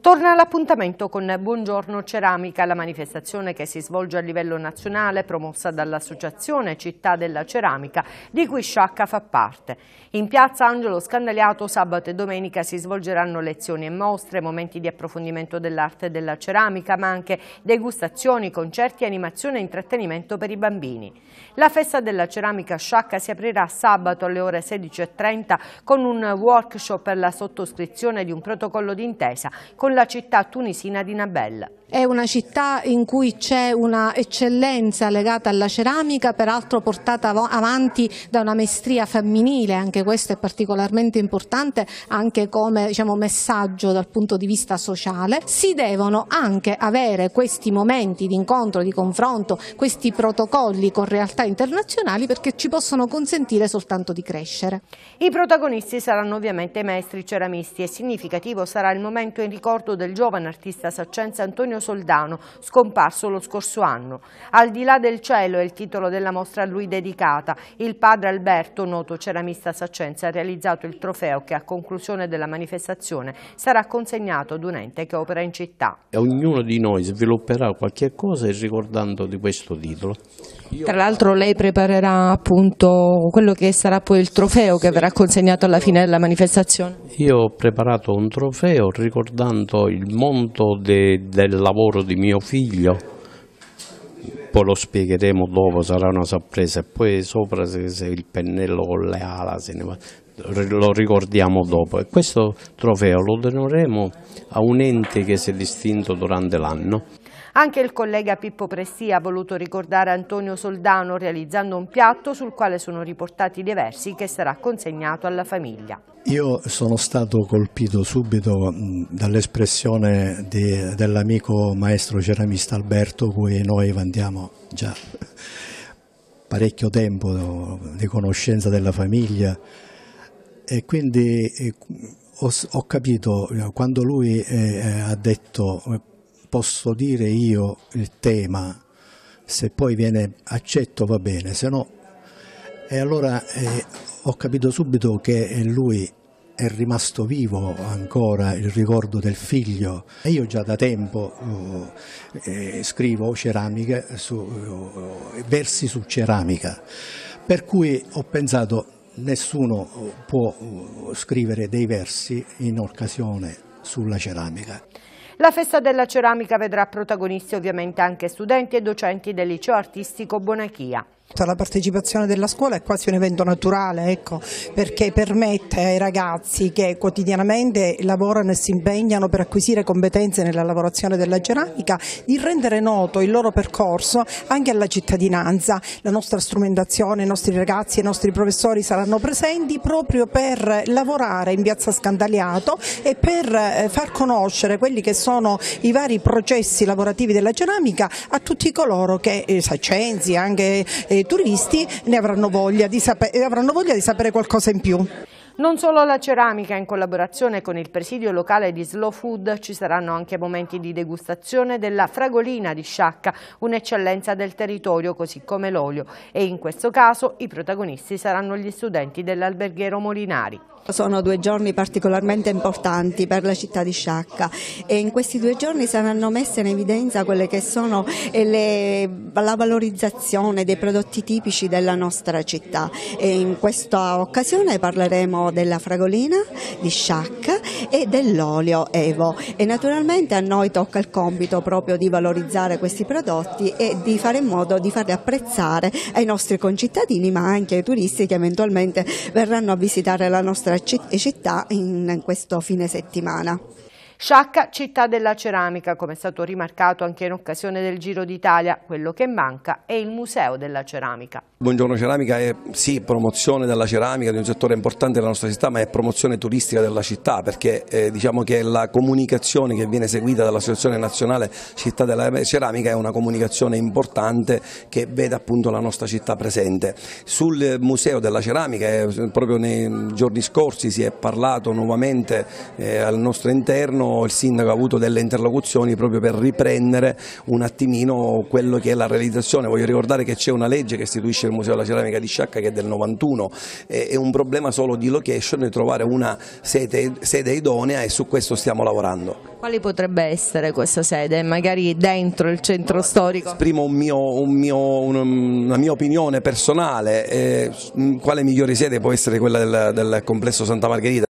Torna l'appuntamento con Buongiorno Ceramica, la manifestazione che si svolge a livello nazionale promossa dall'Associazione Città della Ceramica di cui Sciacca fa parte. In piazza Angelo Scandaliato sabato e domenica si svolgeranno lezioni e mostre, momenti di approfondimento dell'arte della ceramica ma anche degustazioni, concerti, animazione e intrattenimento per i bambini. La festa della ceramica Sciacca si aprirà sabato alle ore 16.30 con un workshop per la sottoscrizione di un protocollo d'intesa con con la città tunisina di Nabella. È una città in cui c'è una eccellenza legata alla ceramica, peraltro portata avanti da una maestria femminile, anche questo è particolarmente importante, anche come diciamo, messaggio dal punto di vista sociale. Si devono anche avere questi momenti di incontro, di confronto, questi protocolli con realtà internazionali perché ci possono consentire soltanto di crescere. I protagonisti saranno ovviamente maestri ceramisti e significativo sarà il momento in ricordo ricordo del giovane artista saccenza Antonio Soldano, scomparso lo scorso anno. Al di là del cielo è il titolo della mostra a lui dedicata. Il padre Alberto, noto ceramista saccenza, ha realizzato il trofeo che a conclusione della manifestazione sarà consegnato ad un ente che opera in città. Ognuno di noi svilupperà qualche cosa ricordando di questo titolo. Tra l'altro lei preparerà appunto quello che sarà poi il trofeo che verrà consegnato alla fine della manifestazione. Io ho preparato un trofeo ricordando soltanto il mondo de, del lavoro di mio figlio, poi lo spiegheremo dopo, sarà una sorpresa, e poi sopra se, se il pennello con le ala se ne va, lo ricordiamo dopo. E questo trofeo lo doneremo a un ente che si è distinto durante l'anno anche il collega Pippo Pressi ha voluto ricordare Antonio Soldano realizzando un piatto sul quale sono riportati dei versi che sarà consegnato alla famiglia. Io sono stato colpito subito dall'espressione dell'amico maestro ceramista Alberto, cui noi vandiamo già parecchio tempo di conoscenza della famiglia e quindi eh, ho, capito quando lui eh, ha detto posso dire io il tema, se poi viene accetto va bene, se no... E allora eh, ho capito subito che lui è rimasto vivo ancora il ricordo del figlio e io già da tempo uh, eh, scrivo ceramiche su, uh, versi su ceramica per cui ho pensato nessuno può uh, scrivere dei versi in occasione sulla ceramica la festa della ceramica vedrà protagonisti ovviamente anche studenti e docenti del liceo artistico Bonachia. La partecipazione della scuola è quasi un evento naturale ecco, perché permette ai ragazzi che quotidianamente lavorano e si impegnano per acquisire competenze nella lavorazione della ceramica di rendere noto il loro percorso anche alla cittadinanza. La nostra strumentazione, i nostri ragazzi e i nostri professori saranno presenti proprio per lavorare in piazza Scandaliato e per eh, far conoscere quelli che sono i vari processi lavorativi della ceramica a tutti coloro che, eh, saccenzi, anche eh, turisti ne avranno voglia di sapere, avranno voglia di sapere qualcosa in più. Non solo la ceramica, in collaborazione con il presidio locale di Slow Food ci saranno anche momenti di degustazione della fragolina di Sciacca, un'eccellenza del territorio così come l'olio e in questo caso i protagonisti saranno gli studenti dell'alberghiero Molinari. Sono due giorni particolarmente importanti per la città di Sciacca e in questi due giorni saranno messe in evidenza quelle che sono eh, le, la valorizzazione dei prodotti tipici della nostra città e in questa occasione parleremo della fragolina di Sciac e dell'olio Evo e naturalmente a noi tocca il compito proprio di valorizzare questi prodotti e di fare in modo di farli apprezzare ai nostri concittadini ma anche ai turisti che eventualmente verranno a visitare la nostra città in questo fine settimana. Sciacca, città della ceramica, come è stato rimarcato anche in occasione del Giro d'Italia, quello che manca è il Museo della Ceramica. Buongiorno Ceramica è sì promozione della ceramica, di un settore importante della nostra città, ma è promozione turistica della città, perché eh, diciamo che la comunicazione che viene seguita dall'Associazione Nazionale Città della Ceramica è una comunicazione importante che vede appunto la nostra città presente. Sul Museo della Ceramica, eh, proprio nei giorni scorsi si è parlato nuovamente eh, al nostro interno il sindaco ha avuto delle interlocuzioni proprio per riprendere un attimino quello che è la realizzazione. Voglio ricordare che c'è una legge che istituisce il Museo della Ceramica di Sciacca che è del 91, è un problema solo di location e trovare una sede, sede idonea e su questo stiamo lavorando. Quale potrebbe essere questa sede? Magari dentro il centro storico? Esprimo un un un, una mia opinione personale, eh, quale migliore sede può essere quella del, del complesso Santa Margherita?